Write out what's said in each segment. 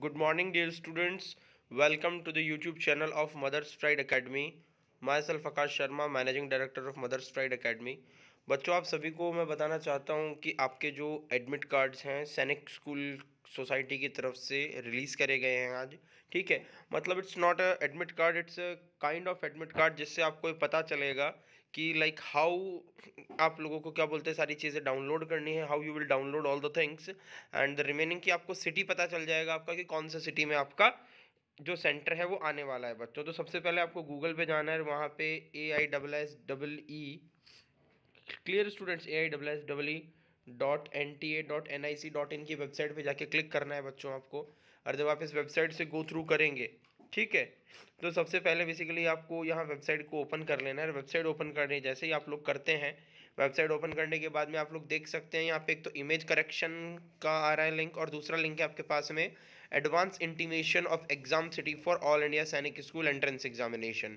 good morning dear students welcome to the youtube channel of mother's pride academy myself akash sharma managing director of mother's pride academy बच्चों आप सभी को मैं बताना चाहता हूँ कि आपके जो एडमिट कार्ड्स हैं सैनिक स्कूल सोसाइटी की तरफ से रिलीज़ करे गए हैं आज ठीक है मतलब it's not a admit card it's a kind of admit card जिससे आपको पता चलेगा कि लाइक like हाउ आप लोगों को क्या बोलते हैं सारी चीज़ें डाउनलोड करनी है how you will download all the things and the remaining की आपको सिटी पता चल जाएगा आपका कि कौन सा सिटी में आपका जो सेंटर है वो आने वाला है बच्चों तो सबसे पहले आपको गूगल पे जाना है वहाँ पे A I double S double E clear students A I double S W dot N T A dot N I C dot in की वेबसाइट पे जाके क्लिक करना है बच्चों आपको और जब आप इस वेबसाइट से गो थ्रू करेंगे ठीक है तो सबसे पहले बेसिकली आपको यहाँ वेबसाइट को ओपन कर लेना है वेबसाइट ओपन करने जैसे ही आप लोग करते हैं वेबसाइट ओपन करने के बाद में आप लोग देख सकते हैं यहाँ पे एक तो इमेज करेक्शन का आ रहा है लिंक और दूसरा लिंक है आपके पास में advance intimation of exam city for all India Sainik school entrance examination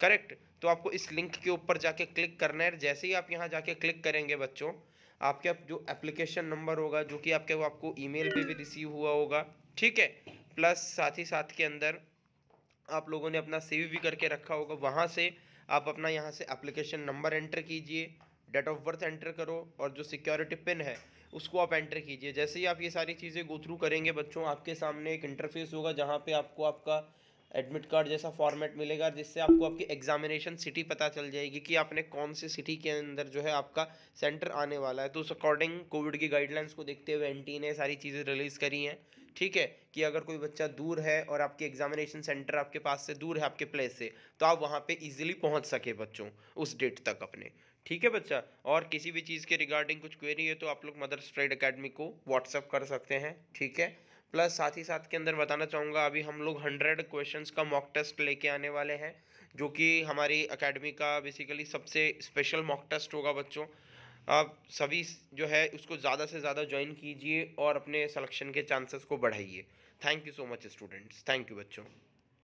correct तो आपको इस लिंक के ऊपर जाके क्लिक करना है जैसे ही आप यहाँ जाके क्लिक करेंगे बच्चों आपके आप जो एप्लीकेशन नंबर होगा जो कि आपके आपको ईमेल पे भी रिसीव हुआ होगा ठीक है प्लस साथ ही साथ के अंदर आप लोगों ने अपना सेव भी करके रखा होगा वहाँ से आप अपना यहाँ से एप्लीकेशन नंबर एंटर कीजिए डेट ऑफ बर्थ एंटर करो और जो सिक्योरिटी पिन है उसको आप एंटर कीजिए जैसे ही आप ये सारी चीज़ें गो थ्रू करेंगे बच्चों आपके सामने एक इंटरफेस होगा जहाँ पे आपको आपका एडमिट कार्ड जैसा फॉर्मेट मिलेगा जिससे आपको आपकी एग्जामिनेशन सिटी पता चल जाएगी कि आपने कौन से सिटी के अंदर जो है आपका सेंटर आने वाला है तो उस अकॉर्डिंग कोविड की गाइडलाइंस को देखते हुए एन e ने सारी चीज़ें रिलीज़ करी हैं ठीक है कि अगर कोई बच्चा दूर है और आपके एग्जामिनेशन सेंटर आपके पास से दूर है आपके प्लेस से तो आप वहाँ पे इजीली पहुँच सके बच्चों उस डेट तक अपने ठीक है बच्चा और किसी भी चीज़ के रिगार्डिंग कुछ क्वेरी है तो आप लोग मदर स्ट्रेड अकेडमी को व्हाट्सअप कर सकते हैं ठीक है प्लस साथ ही साथ के अंदर बताना चाहूँगा अभी हम लोग हंड्रेड क्वेश्चन का मॉक टेस्ट लेके आने वाले हैं जो कि हमारी अकेडमी का बेसिकली सबसे स्पेशल मॉक टेस्ट होगा बच्चों आप सभी जो है उसको ज़्यादा से ज़्यादा ज्वाइन कीजिए और अपने सलेक्शन के चांसेस को बढ़ाइए thank you so much students thank you बच्चों